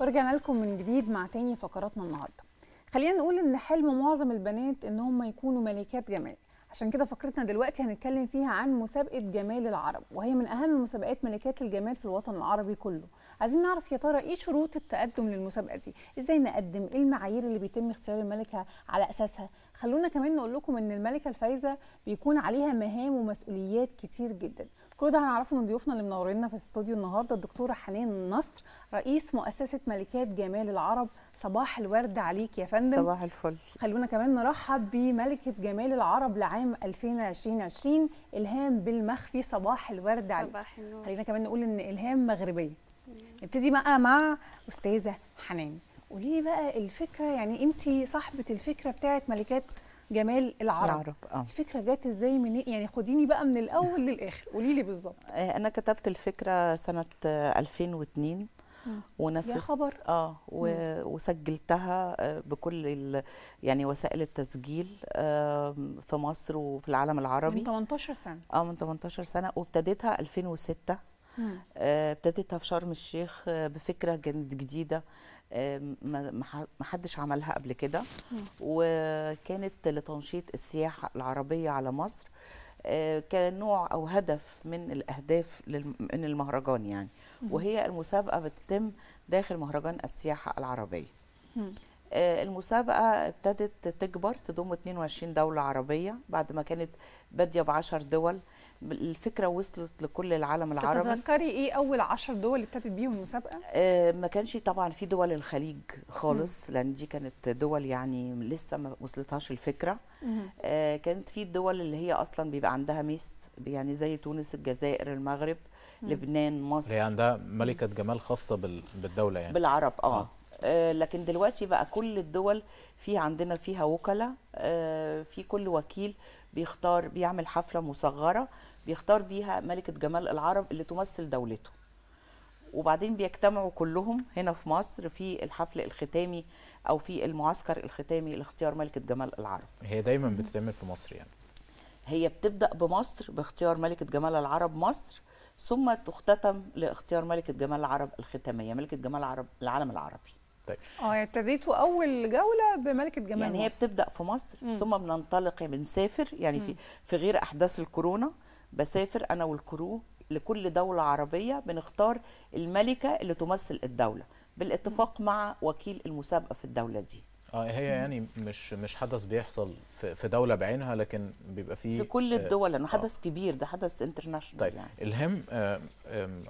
ورجعنا لكم من جديد مع تاني فقراتنا النهارده خلينا نقول ان حلم معظم البنات ان هم يكونوا ملكات جمال عشان كده فقرتنا دلوقتي هنتكلم فيها عن مسابقه جمال العرب وهي من اهم مسابقات ملكات الجمال في الوطن العربي كله عايزين نعرف يا ترى ايه شروط التقدم للمسابقه دي ازاي نقدم ايه المعايير اللي بيتم اختيار الملكه على اساسها خلونا كمان نقول لكم ان الملكه الفايزه بيكون عليها مهام ومسؤوليات كتير جدا كل ده هنعرفه من ضيوفنا اللي منورينا في الاستوديو النهارده الدكتوره حنين نصر رئيس مؤسسه ملكات جمال العرب صباح الورد عليك يا فندم صباح الفل خلونا كمان نرحب بملكه جمال العرب لعام 2020 الهام بالمخفي صباح الورد عليك صباح النور خلينا كمان نقول ان الهام مغربيه نبتدي بقى مع استاذه حنان قولي لي بقى الفكره يعني انت صاحبه الفكره بتاعت ملكات جمال العرب, العرب. آه. الفكره جت ازاي من إيه؟ يعني خديني بقى من الاول للاخر قولي لي بالظبط آه، انا كتبت الفكره سنه 2002 آه، ونفس يا خبر اه وسجلتها آه، بكل ال... يعني وسائل التسجيل في مصر وفي العالم العربي من 18 سنه اه من 18 سنه وابتديتها 2006 ابتديتها في شرم الشيخ بفكره جديده ما حدش عملها قبل كده وكانت لتنشيط السياحه العربيه على مصر آه، كان نوع او هدف من الاهداف من المهرجان يعني وهي المسابقه بتتم داخل مهرجان السياحه العربيه آه، المسابقه ابتدت تكبر تضم 22 دوله عربيه بعد ما كانت باديه ب 10 دول الفكره وصلت لكل العالم العربي تتذكري ايه اول عشر دول اللي ابتدت بيهم المسابقه آه ما كانش طبعا في دول الخليج خالص مم. لان دي كانت دول يعني لسه ما وصلتهاش الفكره آه كانت في الدول اللي هي اصلا بيبقى عندها ميس يعني زي تونس الجزائر المغرب مم. لبنان مصر هي عندها ملكه جمال خاصه بالدوله يعني بالعرب اه, آه. آه، لكن دلوقتي بقى كل الدول في عندنا فيها وكلاء آه، في كل وكيل بيختار بيعمل حفله مصغره بيختار بيها ملكه جمال العرب اللي تمثل دولته وبعدين بيجتمعوا كلهم هنا في مصر في الحفل الختامي او في المعسكر الختامي لاختيار ملكه جمال العرب هي دايما بتتعمل في مصر يعني هي بتبدا بمصر باختيار ملكه جمال العرب مصر ثم تختتم لاختيار ملكه جمال العرب الختاميه ملكه جمال العرب العالم العربي طيب اه ابتديتوا اول جوله بملكه جمال يعني مصر. هي بتبدا في مصر مم. ثم بننطلق بنسافر يعني في في غير احداث الكورونا بسافر انا والكرو لكل دوله عربيه بنختار الملكه اللي تمثل الدوله بالاتفاق مع وكيل المسابقه في الدوله دي اه هي يعني مش مش حدث بيحصل في, دوله بعينها لكن بيبقى فيه في كل آه، الدول لانه آه. حدث آه. كبير ده حدث انترناشونال طيب يعني الهم آه،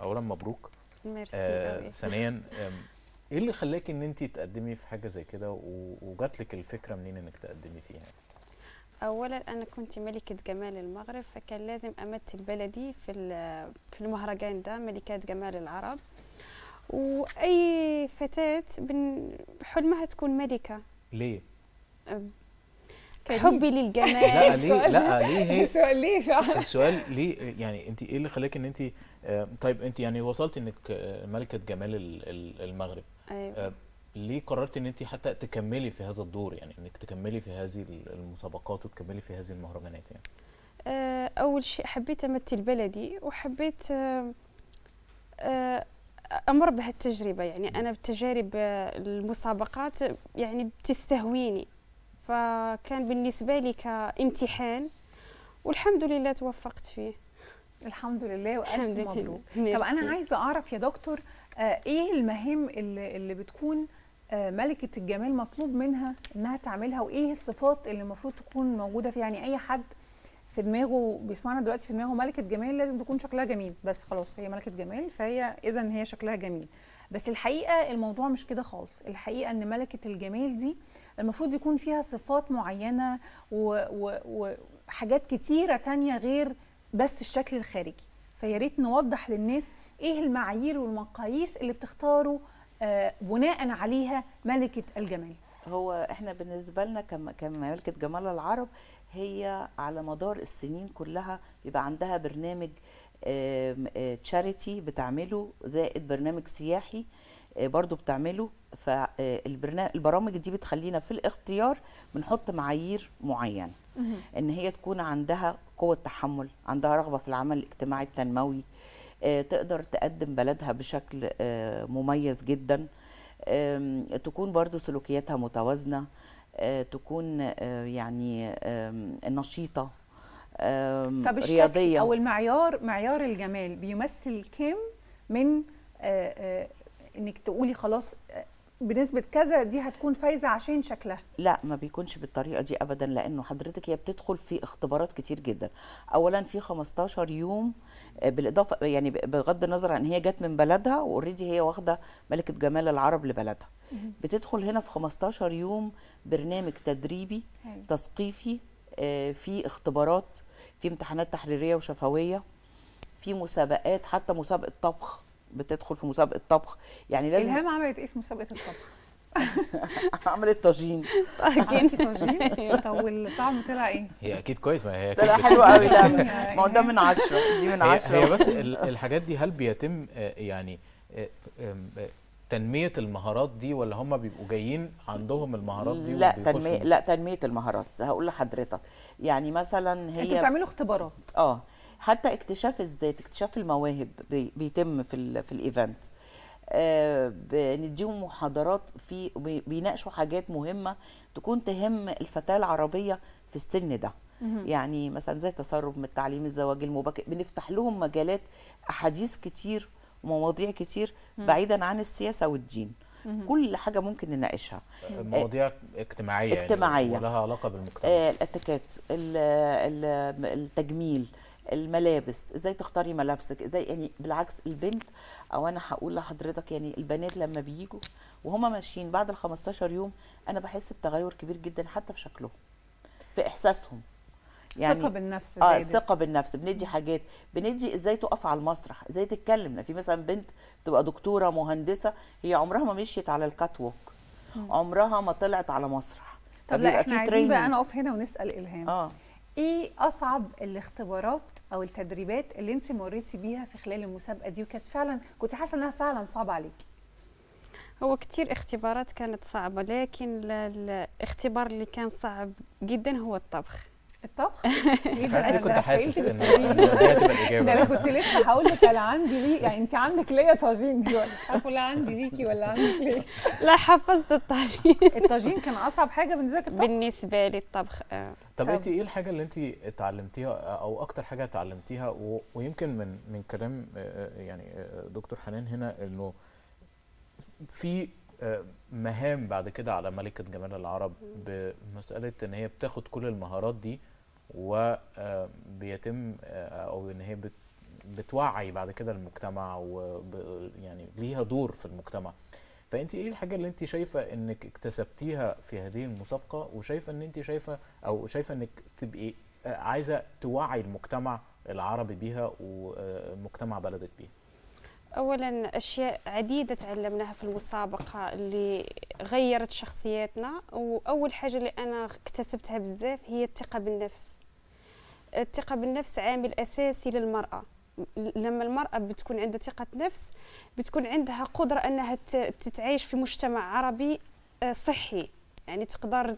اولا مبروك ميرسي ثانيا ايه اللي خلاك ان انت تقدمي في حاجه زي كده وجات لك الفكره منين انك تقدمي فيها اولا انا كنت ملكه جمال المغرب فكان لازم امثل بلدي في في المهرجان ده ملكات جمال العرب واي فتاه حلمها تكون ملكه ليه حبي للجمال لا ليه لا ليه السؤال ليه فعلا السؤال ليه يعني انت ايه اللي خلاك ان انت آه، طيب انت يعني وصلت انك آه، ملكه جمال المغرب أيوة. آه، ليه قررت ان انت حتى تكملي في هذا الدور يعني انك تكملي في هذه المسابقات وتكملي في هذه المهرجانات يعني آه، اول شيء حبيت امثل بلدي وحبيت آه، امر بهالتجربه يعني انا بتجارب المسابقات يعني بتستهويني فكان بالنسبه لي كامتحان والحمد لله توفقت فيه الحمد لله والف مبروك طب انا عايزه اعرف يا دكتور آه، ايه المهام اللي, اللي بتكون آه، ملكه الجمال مطلوب منها انها تعملها وايه الصفات اللي المفروض تكون موجوده فيها يعني اي حد في دماغه بيسمعنا دلوقتي في دماغه ملكه جمال لازم تكون شكلها جميل بس خلاص هي ملكه جمال فهي اذا هي شكلها جميل بس الحقيقه الموضوع مش كده خالص الحقيقه ان ملكه الجمال دي المفروض يكون فيها صفات معينه وحاجات كتيره تانية غير بس الشكل الخارجي فيا ريت نوضح للناس ايه المعايير والمقاييس اللي بتختاروا آه، بناء عليها ملكه الجمال هو احنا بالنسبه لنا كملكة جمال العرب هي على مدار السنين كلها بيبقى عندها برنامج تشاريتي آه، بتعمله زائد برنامج سياحي آه، برضو بتعمله فالبرامج دي بتخلينا في الاختيار بنحط معايير معينه ان هي تكون عندها قوه تحمل عندها رغبه في العمل الاجتماعي التنموي آه، تقدر تقدم بلدها بشكل آه، مميز جدا تكون برضو سلوكياتها متوازنه آه، تكون يعني نشيطه طب رياضيه او المعيار معيار الجمال بيمثل كم من انك تقولي خلاص بنسبه كذا دي هتكون فايزه عشان شكلها لا ما بيكونش بالطريقه دي ابدا لانه حضرتك هي بتدخل في اختبارات كتير جدا اولا في 15 يوم آه، بالاضافه يعني بغض النظر عن هي جت من بلدها واوريدي هي واخده ملكه جمال العرب لبلدها بتدخل هنا في 15 يوم برنامج تدريبي تثقيفي آه، في اختبارات في امتحانات تحريريه وشفويه في مسابقات حتى مسابقه طبخ بتدخل في مسابقه طبخ يعني لازم الهام عملت ايه في مسابقه الطبخ عملت طاجين طيب، طاجين طب والطعم طلع ايه؟ هي اكيد كويس ما هي طلع حلو قوي لا ما ده من 10 دي من 10 هي بس الحاجات دي هل بيتم آه، يعني آه، آه، تنميه المهارات دي ولا هم بيبقوا جايين عندهم المهارات دي لا تنميه لا تنميه المهارات هقول لحضرتك يعني مثلا هي انتوا بتعملوا اختبارات اه حتى اكتشاف الذات اكتشاف المواهب بيتم في في الايفنت آه، بنديهم محاضرات في بيناقشوا حاجات مهمه تكون تهم الفتاه العربيه في السن ده يعني مثلا زي التسرب من التعليم الزواج المبكر بنفتح لهم مجالات احاديث كتير ومواضيع كتير بعيدا عن السياسه والدين كل حاجه ممكن نناقشها مواضيع اجتماعيه اجتماعيه يعني لها علاقه بالمجتمع آه، الاتاكات التجميل الملابس ازاي تختاري ملابسك ازاي يعني بالعكس البنت او انا هقول لحضرتك يعني البنات لما بيجوا وهما ماشيين بعد ال 15 يوم انا بحس بتغير كبير جدا حتى في شكلهم في احساسهم يعني ثقه بالنفس اه ثقه بالنفس بندي حاجات بندي ازاي تقف على المسرح ازاي تتكلم في مثلا بنت تبقى دكتوره مهندسه هي عمرها ما مشيت على الكات ووك عمرها ما طلعت على مسرح طب لا احنا عايزين بقى نقف هنا ونسال الهام اه ايه اصعب الاختبارات او التدريبات اللي انت مريتي بيها في خلال المسابقه دي وكانت فعلا كنت حاسه انها فعلا صعبه عليكي هو كتير اختبارات كانت صعبة لكن الاختبار اللي كان صعب جدا هو الطبخ الطبخ ده انا كنت حاسس ان دي هتبقى الاجابه ده انا كنت لسه هقول لك انا عندي ليه يعني انت عندك ليا طاجين دلوقتي مش عارفه لا عندي ليكي ولا عندك ليه لا حفظت الطاجين الطاجين كان اصعب حاجه بالنسبه لك الطبخ بالنسبه لي الطبخ آه. طب انت ايه الحاجه اللي انت اتعلمتيها او اكتر حاجه اتعلمتيها ويمكن من من كلام آه، آه، يعني دكتور حنان هنا انه في مهام بعد كده على ملكة جمال العرب بمسألة ان هي بتاخد كل المهارات دي وبيتم آه، آه، او ان هي بتوعي بعد كده المجتمع ويعني ليها دور في المجتمع فانت ايه الحاجه اللي انت شايفه انك اكتسبتيها في هذه المسابقه وشايفه ان انت شايفه او شايفه انك تبقي آه، عايزه توعي المجتمع العربي بيها ومجتمع بلدك بيها اولا اشياء عديده تعلمناها في المسابقه اللي غيرت شخصياتنا واول حاجه اللي انا اكتسبتها بزاف هي الثقه بالنفس الثقه بالنفس عامل اساسي للمراه لما المرأة بتكون عندها ثقة نفس بتكون عندها قدرة أنها تتعايش في مجتمع عربي آه، صحي يعني تقدر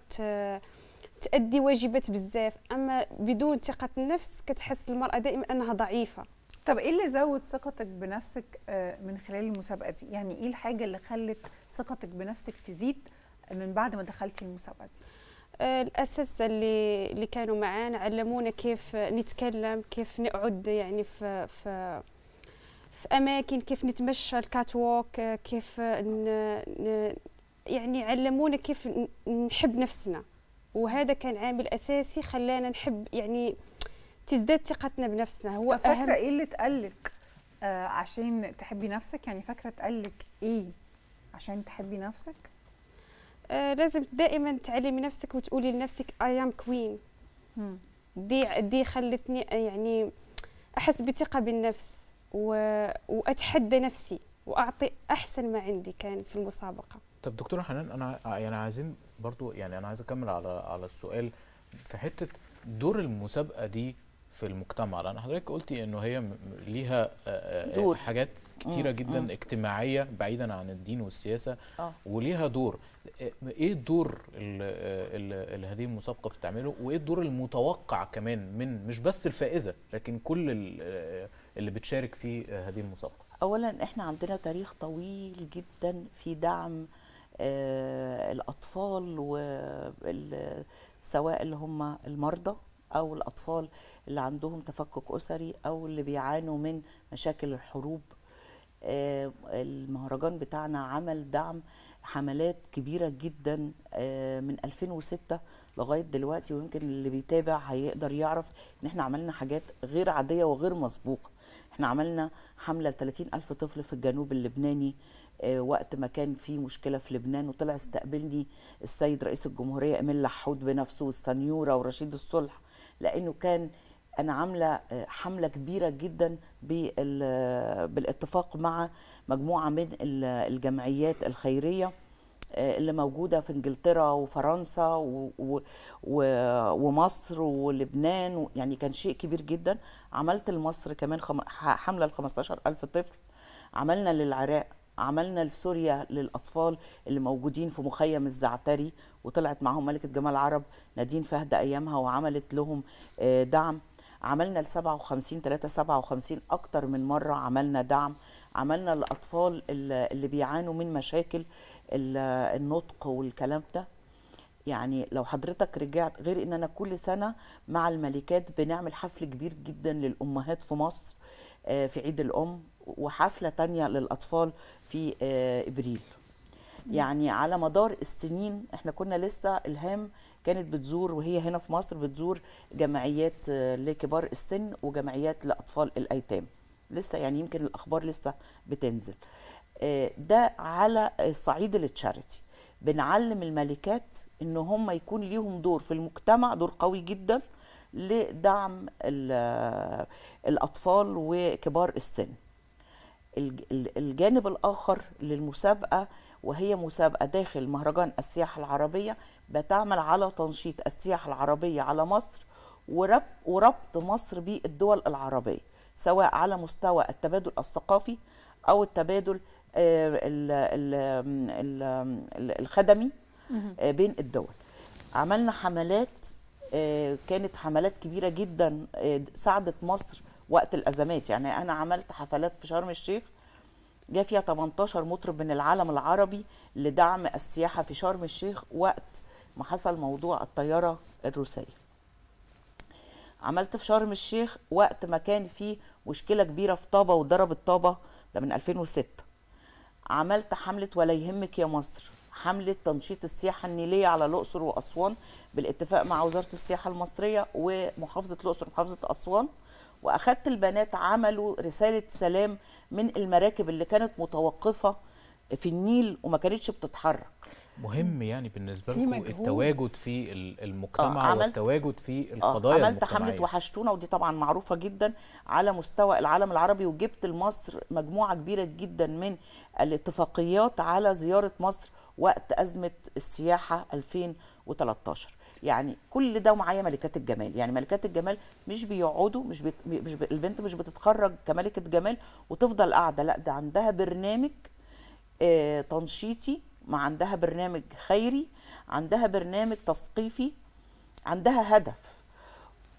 تأدي واجبات بزاف أما بدون ثقة النفس كتحس المرأة دائما أنها ضعيفة طب ايه اللي زود ثقتك بنفسك آه، من خلال المسابقه دي يعني ايه الحاجه اللي خلت ثقتك بنفسك تزيد من بعد ما دخلتي المسابقه دي آه، الاساس اللي اللي كانوا معانا علمونا كيف نتكلم كيف نقعد يعني في في في اماكن كيف نتمشى الكات ووك آه، كيف ن يعني علمونا كيف نحب نفسنا وهذا كان عامل اساسي خلانا نحب يعني تزداد ثقتنا بنفسنا هو فاكره ايه اللي تقلك آه عشان تحبي نفسك يعني فاكره تقلك ايه عشان تحبي نفسك آه لازم دائما تعلمي نفسك وتقولي لنفسك اي ام كوين دي دي خلتني يعني احس بثقه بالنفس و... واتحدى نفسي واعطي احسن ما عندي كان في المسابقه طب دكتوره حنان انا يعني عايزين برضو يعني انا عايز اكمل على على السؤال في حته دور المسابقه دي في المجتمع لان حضرتك قلتي انه هي ليها دور. حاجات كتيره مم. جدا مم. اجتماعيه بعيدا عن الدين والسياسه آه. وليها دور ايه الدور اللي هذه المسابقه بتعمله وايه الدور المتوقع كمان من مش بس الفائزه لكن كل اللي بتشارك في هذه المسابقه اولا احنا عندنا تاريخ طويل جدا في دعم الاطفال وسواء اللي هم المرضى او الاطفال اللي عندهم تفكك اسري او اللي بيعانوا من مشاكل الحروب آه، المهرجان بتاعنا عمل دعم حملات كبيره جدا آه، من 2006 لغايه دلوقتي ويمكن اللي بيتابع هيقدر يعرف ان احنا عملنا حاجات غير عاديه وغير مسبوقه احنا عملنا حمله ل 30 الف طفل في الجنوب اللبناني آه، وقت ما كان في مشكله في لبنان وطلع استقبلني السيد رئيس الجمهوريه امين لحود بنفسه والسنيوره ورشيد الصلح لانه كان انا عامله آه، حمله كبيره جدا آه، بالاتفاق مع مجموعه من الجمعيات الخيريه آه، اللي موجوده في انجلترا وفرنسا و ومصر ولبنان يعني كان شيء كبير جدا عملت لمصر كمان حمله ل 15000 طفل عملنا للعراق عملنا لسوريا للاطفال اللي موجودين في مخيم الزعتري وطلعت معاهم ملكه جمال عرب نادين فهد ايامها وعملت لهم دعم عملنا ل 57 3 57 اكتر من مره عملنا دعم عملنا الاطفال اللي بيعانوا من مشاكل النطق والكلام ده يعني لو حضرتك رجعت غير ان انا كل سنه مع الملكات بنعمل حفل كبير جدا للامهات في مصر آه، في عيد الام وحفله تانية للاطفال في آه، ابريل يعني على مدار السنين احنا كنا لسه الهام كانت بتزور وهي هنا في مصر بتزور جمعيات آه، لكبار السن وجمعيات لأطفال الأيتام لسه يعني يمكن الأخبار لسه بتنزل آه، ده على الصعيد التشاريتي بنعلم الملكات ان هم يكون ليهم دور في المجتمع دور قوي جدا لدعم آه، الاطفال وكبار السن الجانب الاخر للمسابقه وهي مسابقه داخل مهرجان السياحه العربيه بتعمل على تنشيط السياحة العربية على مصر وربط, وربط مصر بالدول العربية سواء على مستوى التبادل الثقافي أو التبادل آه، الخدمي آه، بين الدول عملنا حملات آه، كانت حملات كبيرة جدا ساعدت مصر وقت الأزمات يعني أنا عملت حفلات في شرم الشيخ جاء فيها 18 مطرب من العالم العربي لدعم السياحة في شرم الشيخ وقت ما حصل موضوع الطيارة الروسية عملت في شرم الشيخ وقت ما كان فيه مشكلة كبيرة في طابة وضربت طابة ده من 2006 عملت حملة ولا يهمك يا مصر حملة تنشيط السياحة النيلية على الأقصر وأسوان بالاتفاق مع وزارة السياحة المصرية ومحافظة الأقصر ومحافظة أسوان وأخدت البنات عملوا رسالة سلام من المراكب اللي كانت متوقفة في النيل وما كانتش بتتحرك مهم يعني بالنسبه لكم التواجد في المجتمع آه والتواجد في آه، القضايا آه عملت حمله وحشتونا ودي طبعا معروفه جدا على مستوى العالم العربي وجبت لمصر مجموعه كبيره جدا من الاتفاقيات على زياره مصر وقت ازمه السياحه 2013 يعني كل ده ومعايا ملكات الجمال يعني ملكات الجمال مش بيقعدوا مش, بت... مش ب... البنت مش بتتخرج كملكه جمال وتفضل قاعده لا ده عندها برنامج آه تنشيطي ما عندها برنامج خيري عندها برنامج تثقيفي عندها هدف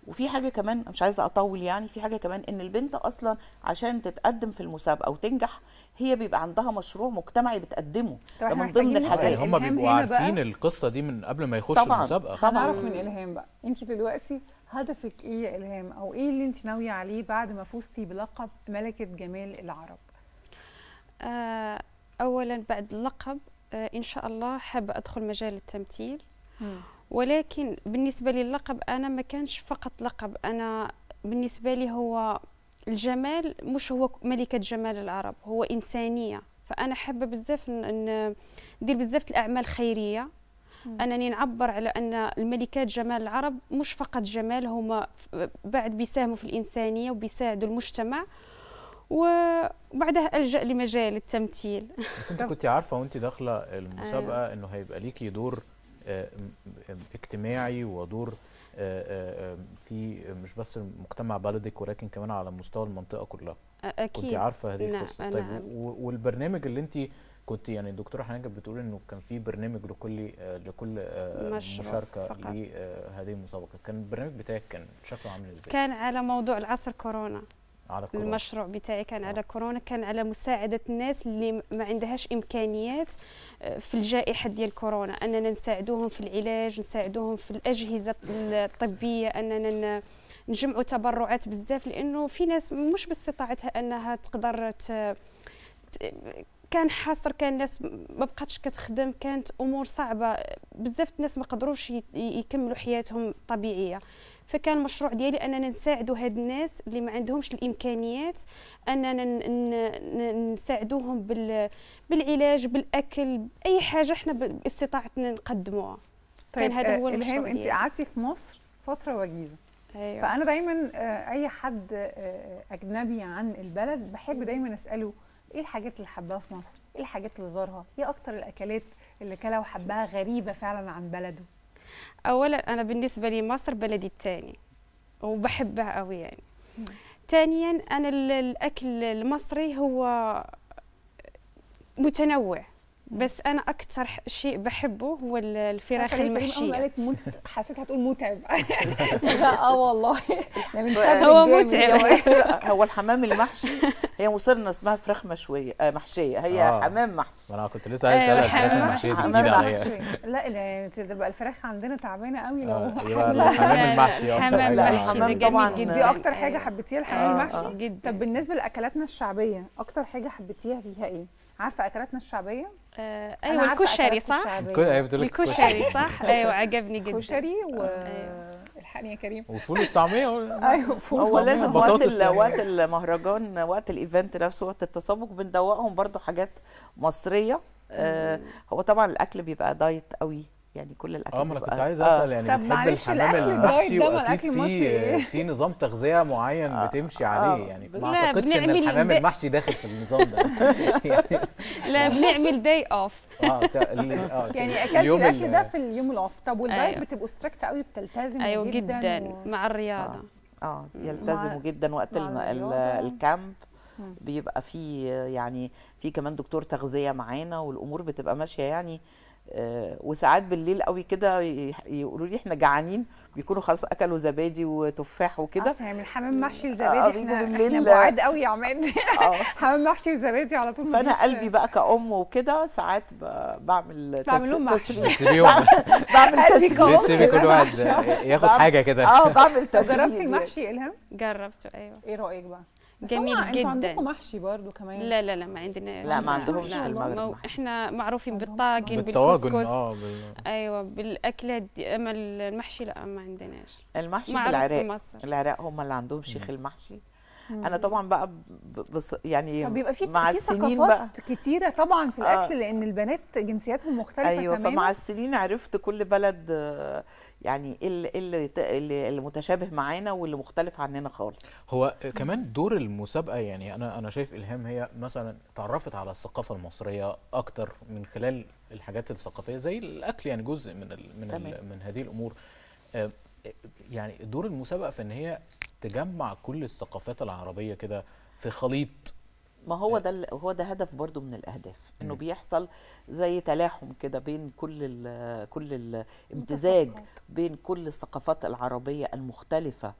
وفي حاجه كمان مش عايزه اطول يعني في حاجه كمان ان البنت اصلا عشان تتقدم في المسابقه وتنجح هي بيبقى عندها مشروع مجتمعي بتقدمه طبعا من ضمن الحاجات هم بيبقوا عارفين القصه دي من قبل ما يخشوا طبعًا المسابقه طبعا هنعرف من الهام بقى انت دلوقتي هدفك ايه يا الهام او ايه اللي انت ناويه عليه بعد ما فزتي بلقب ملكه جمال العرب آه، اولا بعد اللقب آه، ان شاء الله حابه ادخل مجال التمثيل ولكن بالنسبه لي اللقب انا ما كانش فقط لقب انا بالنسبه لي هو الجمال مش هو ملكه جمال العرب هو انسانيه فانا حابه بزاف ندير بزاف الاعمال خيريه انني نعبر على ان الملكات جمال العرب مش فقط جمال هما بعد بيساهموا في الانسانيه وبيساعدوا المجتمع وبعدها الجا لمجال التمثيل بس انت كنت عارفه وانت داخله المسابقه آه. انه هيبقى ليكي دور آه، اجتماعي ودور آه، آه، في مش بس مجتمع بلدك ولكن كمان على مستوى المنطقه كلها اكيد كنت عارفه هذه نعم، القصه نعم. طيب نعم. والبرنامج اللي انت كنت يعني الدكتوره حنان كانت بتقول انه كان في برنامج لكل لكل مشاركه لهذه المسابقه كان البرنامج بتاعك كان شكله عامل ازاي كان على موضوع العصر كورونا على كورونا. المشروع بتاعي كان على آه. كورونا كان على مساعده الناس اللي ما عندهاش امكانيات آه، في الجائحه ديال كورونا اننا نساعدوهم في العلاج نساعدوهم في الاجهزه الطبيه اننا نجمعوا تبرعات بزاف لانه في ناس مش باستطاعتها انها تقدر ت... كان حاصر كان الناس ما بقاتش كتخدم كانت امور صعبه بزاف الناس ما قدروش يكملوا حياتهم طبيعيه فكان المشروع ديالي اننا نساعدوا هاد الناس اللي ما عندهمش الامكانيات اننا نساعدوهم بالعلاج بالاكل باي حاجه احنا باستطاعتنا نقدموها طيب كان هذا هو آه، المشروع انت قعدتي في مصر فتره وجيزه أيوة. فانا دايما آه، اي حد آه، اجنبي عن البلد بحب دايما اساله ايه الحاجات اللي حباها في مصر ايه الحاجات اللي زارها ايه اكتر الاكلات اللي كلها وحباها غريبه فعلا عن بلده اولا انا بالنسبه لي مصر بلدي الثاني وبحبها قوي يعني ثانيا انا الاكل المصري هو متنوع بس انا اكثر شيء بحبه هو الفراخ المحشيه قالت مت... حسيت هتقول متعب لا اه والله هو متعب هو الحمام المحشي هي مصرنا اسمها فراخ مشويه آه، محشيه هي آه. حمام محشي انا كنت لسه عايز أيوة، اسالك الفراخ المحشيه حمام عليا لا تبقى الفراخ عندنا تعبانه قوي لو آه، الحمام المحشي الحمام المحشي طبعا دي اكتر حاجه حبيتيها الحمام المحشي طب بالنسبه لاكلاتنا الشعبيه اكتر حاجه حبيتيها فيها ايه عارفه اكلاتنا الشعبيه آه ايوه الكشري صح؟ أيوة، الكشري صح؟ ايوه عجبني جدا الكشري و الحقني يا كريم وفول الطعميه ايوه فول هو لازم وقت يعني. وقت المهرجان وقت الايفنت نفسه وقت التسابق بندوقهم برضو حاجات مصريه آه هو طبعا الاكل بيبقى دايت قوي يعني كل الاكل اه ما انا كنت عايز اسال آه. يعني طب معلش الاكل الدايت ده ما الاكل المصري في نظام تغذيه معين آه. بتمشي آه. عليه يعني ما اعتقدش ان الحمام المحشي داخل في النظام ده يعني لا بنعمل داي اوف اه, آه، يعني اكلت الاكل ده في اليوم الاوف طب والدايت أيوه. بتبقوا ستريكت قوي بتلتزم أيوه جدا مع الرياضه اه, آه. يلتزموا جدا وقت الكامب يعني. بيبقى في يعني في كمان دكتور تغذيه معانا والامور بتبقى ماشيه يعني آه، وساعات بالليل قوي كده يقولوا لي احنا جعانين بيكونوا خلاص اكلوا زبادي وتفاح وكده اصل يعني الحمام محشي آه، وزبادي احنا بالليل احنا بعاد قوي يا عماد آه. حمام محشي وزبادي على طول فانا قلبي بقى كأم وكده ساعات بعمل محشي بعمل تسريب تسيبي كل واحد ياخد حاجه كده اه بعمل تسريب جربتي المحشي الهام؟ جربته ايوه ايه رايك بقى؟ جميل جدا انتوا عندكم محشي برضو كمان لا لا لا ما عندنا لا ما عندهمش في المغرب احنا معروفين بالطاجن بالكسكس آه ايوه بالاكلات دي اما المحشي لا ما عندناش المحشي في العراق مصر. العراق هم اللي عندهم شيخ المحشي انا طبعا بقى بص يعني طب بيبقى في مع السنين بقى كتيره طبعا في الاكل آه لان البنات جنسياتهم مختلفه أيوة تماما ايوه فمع السنين عرفت كل بلد آه، يعني ايه اللي إيه المتشابه معانا واللي مختلف عننا خالص هو كمان دور المسابقه يعني انا انا شايف الهام هي مثلا تعرفت على الثقافه المصريه اكتر من خلال الحاجات الثقافيه زي الاكل يعني جزء من الـ من الـ من هذه الامور آه، يعني دور المسابقه في ان هي تجمع كل الثقافات العربيه كده في خليط ما هو آه. ده هو ده هدف برضو من الاهداف انه بيحصل زي تلاحم كده بين كل ال كل الامتزاج بين كل الثقافات العربيه المختلفه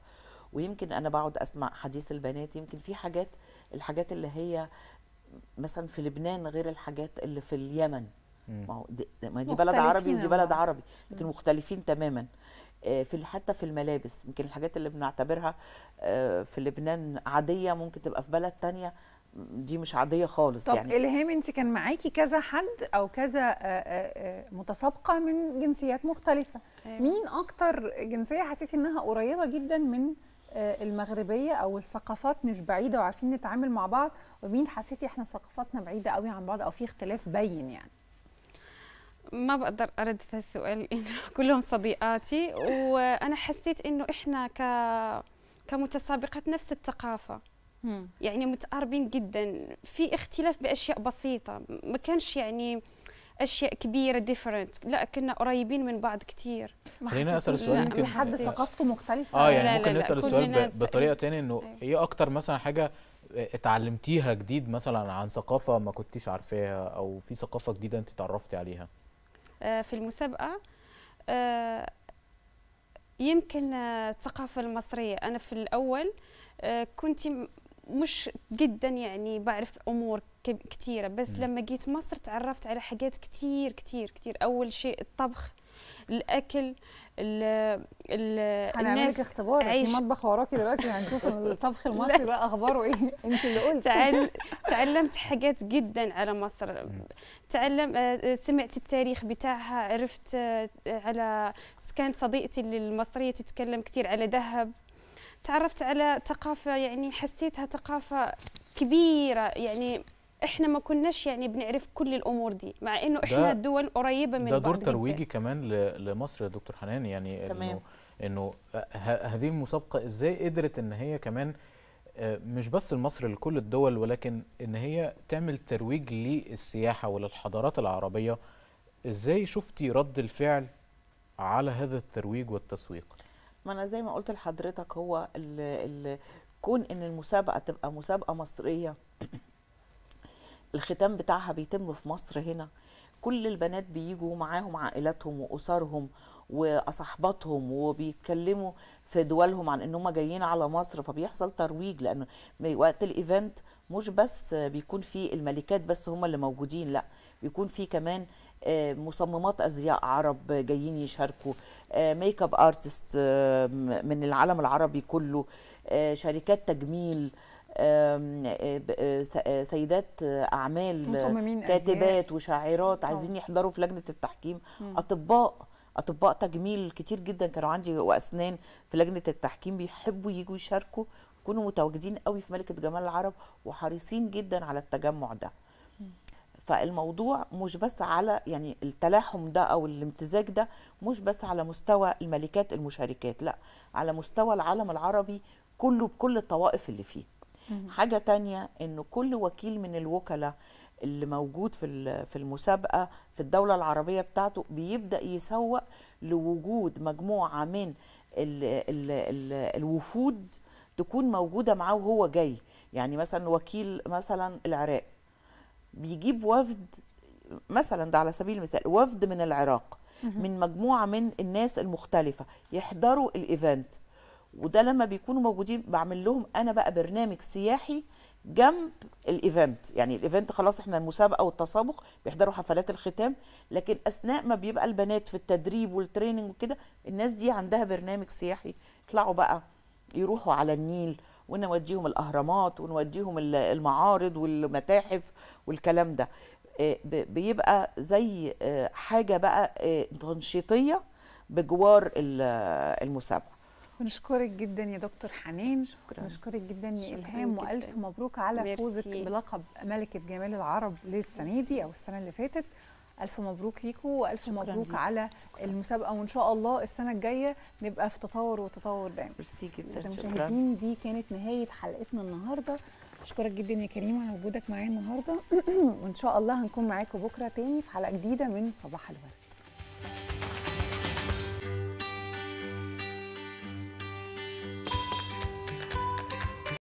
ويمكن انا بقعد اسمع حديث البنات يمكن في حاجات الحاجات اللي هي مثلا في لبنان غير الحاجات اللي في اليمن ما هو دي, ما دي بلد عربي ودي بلد عربي لكن مختلفين تماما آه، في حتى في الملابس يمكن الحاجات اللي بنعتبرها آه، في لبنان عاديه ممكن تبقى في بلد تانية دي مش عاديه خالص طب يعني الهام انت كان معاكي كذا حد او كذا آه، آه، آه، متسابقه من جنسيات مختلفه أيوة. مين اكتر جنسيه حسيتي انها قريبه جدا من المغربيه او الثقافات مش بعيده وعارفين نتعامل مع بعض ومين حسيتي احنا ثقافاتنا بعيده قوي عن بعض او في اختلاف بين يعني ما بقدر ارد في السؤال انه كلهم صديقاتي وانا حسيت انه احنا ك كمتسابقات نفس الثقافه يعني متقاربين جدا في اختلاف باشياء بسيطه ما كانش يعني اشياء كبيره ديفرنت لا كنا قريبين من بعض كتير خلينا اسال السؤال يمكن حد ثقافته مختلفه اه يعني لا ممكن لا لا نسال السؤال بطريقه تاني انه أيوة. ايه اكتر مثلا حاجه اتعلمتيها جديد مثلا عن ثقافه ما كنتيش عارفاها او في ثقافه جديده انت اتعرفتي عليها آه في المسابقه آه يمكن آه، الثقافه المصريه انا في الاول آه، كنت مش جدا يعني بعرف امور كثيره بس لما جيت مصر تعرفت على حاجات كثير كثير كثير اول شيء الطبخ الاكل ال ال الناس اختبار في مطبخ وراكي دلوقتي هنشوف الطبخ المصري بقى اخباره ايه انت اللي قلت تعلمت حاجات جدا على مصر تعلم آه، آه، سمعت التاريخ بتاعها عرفت آه، على كانت صديقتي المصريه تتكلم كثير على ذهب تعرفت على ثقافة يعني حسيتها ثقافة كبيرة يعني احنا ما كناش يعني بنعرف كل الامور دي مع انه احنا الدول قريبه من ده بعض دور ترويجي جدا. كمان لمصر يا دكتور حنان يعني تمام. انه انه هذه المسابقه ازاي قدرت ان هي كمان آه، مش بس لمصر لكل الدول ولكن ان هي تعمل ترويج للسياحه وللحضارات العربيه ازاي شفتي رد الفعل على هذا الترويج والتسويق ما انا زي ما قلت لحضرتك هو الـ الـ كون ان المسابقه تبقى مسابقه مصريه الختام بتاعها بيتم في مصر هنا كل البنات بيجوا معاهم عائلاتهم واسرهم واصحباتهم وبيتكلموا في دولهم عن ان هم جايين على مصر فبيحصل ترويج لان وقت الايفنت مش بس بيكون في الملكات بس هم اللي موجودين لا بيكون في كمان آه، مصممات ازياء عرب جايين يشاركوا ميك اب ارتست من العالم العربي كله آه، شركات تجميل آه، سيدات اعمال مصممين كاتبات وشاعرات عايزين يحضروا في لجنه التحكيم اطباء اطباء تجميل كتير جدا كانوا عندي واسنان في لجنه التحكيم بيحبوا يجوا يشاركوا كونوا متواجدين قوي في ملكه جمال العرب وحريصين جدا على التجمع ده فالموضوع مش بس على يعني التلاحم ده او الامتزاج ده مش بس على مستوى الملكات المشاركات لا على مستوى العالم العربي كله بكل الطوائف اللي فيه حاجه تانية ان كل وكيل من الوكلاء اللي موجود في في المسابقه في الدوله العربيه بتاعته بيبدا يسوق لوجود مجموعه من الـ ال ال الوفود تكون موجوده معاه وهو جاي يعني مثلا وكيل مثلا العراق بيجيب وفد مثلا ده على سبيل المثال وفد من العراق من مجموعه من الناس المختلفه يحضروا الايفنت وده لما بيكونوا موجودين بعمل لهم انا بقى برنامج سياحي جنب الايفنت يعني الايفنت خلاص احنا المسابقه والتسابق بيحضروا حفلات الختام لكن اثناء ما بيبقى البنات في التدريب والتريننج وكده الناس دي عندها برنامج سياحي يطلعوا بقى يروحوا على النيل ونوديهم الاهرامات ونوديهم المعارض والمتاحف والكلام ده آه، بيبقى زي آه، حاجه بقى آه، تنشيطيه بجوار المسابقه بنشكرك جدا يا دكتور حنين شكرا بنشكرك جدا يا الهام والف مبروك على فوزك بلقب ملكه جمال العرب للسنه دي او السنه اللي فاتت الف مبروك ليكم والف مبروك ليك. على شكرا. المسابقه وان شاء الله السنه الجايه نبقى في تطور وتطور دايما ميرسي جدا مشاهدين دي كانت نهايه حلقتنا النهارده بشكرك جدا يا كريم على وجودك معايا النهارده وان شاء الله هنكون معاكم بكره تاني في حلقه جديده من صباح الورد